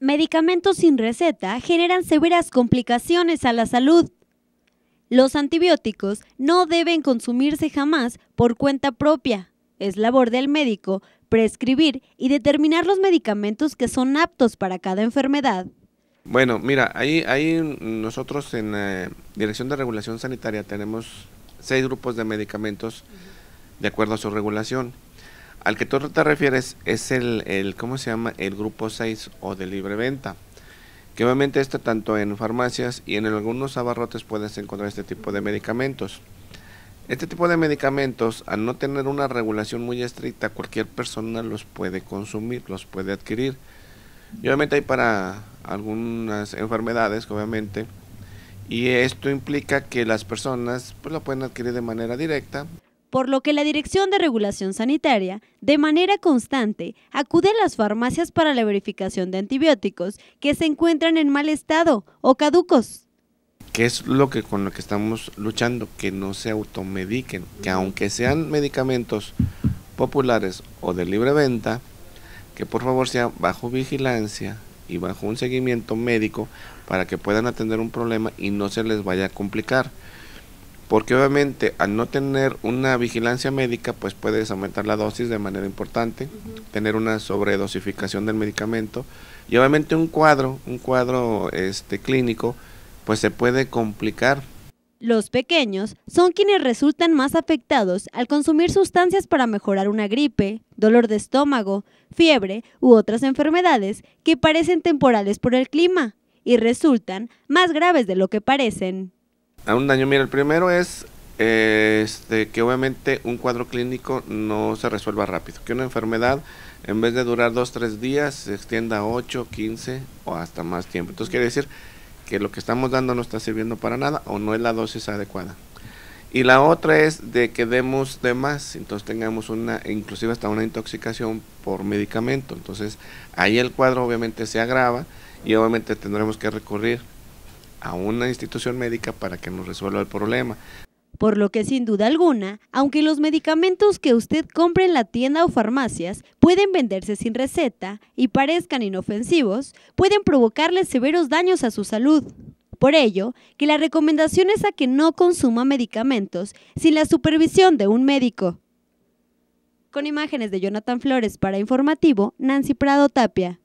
medicamentos sin receta generan severas complicaciones a la salud. Los antibióticos no deben consumirse jamás por cuenta propia. Es labor del médico prescribir y determinar los medicamentos que son aptos para cada enfermedad. Bueno, mira, ahí, ahí nosotros en eh, Dirección de Regulación Sanitaria tenemos seis grupos de medicamentos de acuerdo a su regulación al que tú te refieres es el, ¿cómo se llama? El grupo 6 o de libre venta. Que obviamente está tanto en farmacias y en algunos abarrotes puedes encontrar este tipo de medicamentos. Este tipo de medicamentos, al no tener una regulación muy estricta, cualquier persona los puede consumir, los puede adquirir. Y obviamente hay para algunas enfermedades, obviamente, y esto implica que las personas pues, lo pueden adquirir de manera directa por lo que la Dirección de Regulación Sanitaria, de manera constante, acude a las farmacias para la verificación de antibióticos que se encuentran en mal estado o caducos. ¿Qué es lo que con lo que estamos luchando? Que no se automediquen, que aunque sean medicamentos populares o de libre venta, que por favor sea bajo vigilancia y bajo un seguimiento médico para que puedan atender un problema y no se les vaya a complicar porque obviamente al no tener una vigilancia médica, pues puedes aumentar la dosis de manera importante, tener una sobredosificación del medicamento y obviamente un cuadro, un cuadro este clínico, pues se puede complicar. Los pequeños son quienes resultan más afectados al consumir sustancias para mejorar una gripe, dolor de estómago, fiebre u otras enfermedades que parecen temporales por el clima y resultan más graves de lo que parecen a un daño, mira, el primero es eh, este, que obviamente un cuadro clínico no se resuelva rápido, que una enfermedad en vez de durar dos, tres días se extienda a ocho, quince o hasta más tiempo. Entonces quiere decir que lo que estamos dando no está sirviendo para nada o no es la dosis adecuada. Y la otra es de que demos de más, entonces tengamos una, inclusive hasta una intoxicación por medicamento. Entonces ahí el cuadro obviamente se agrava y obviamente tendremos que recurrir a una institución médica para que nos resuelva el problema. Por lo que sin duda alguna, aunque los medicamentos que usted compre en la tienda o farmacias pueden venderse sin receta y parezcan inofensivos, pueden provocarle severos daños a su salud. Por ello, que la recomendación es a que no consuma medicamentos sin la supervisión de un médico. Con imágenes de Jonathan Flores para Informativo, Nancy Prado Tapia.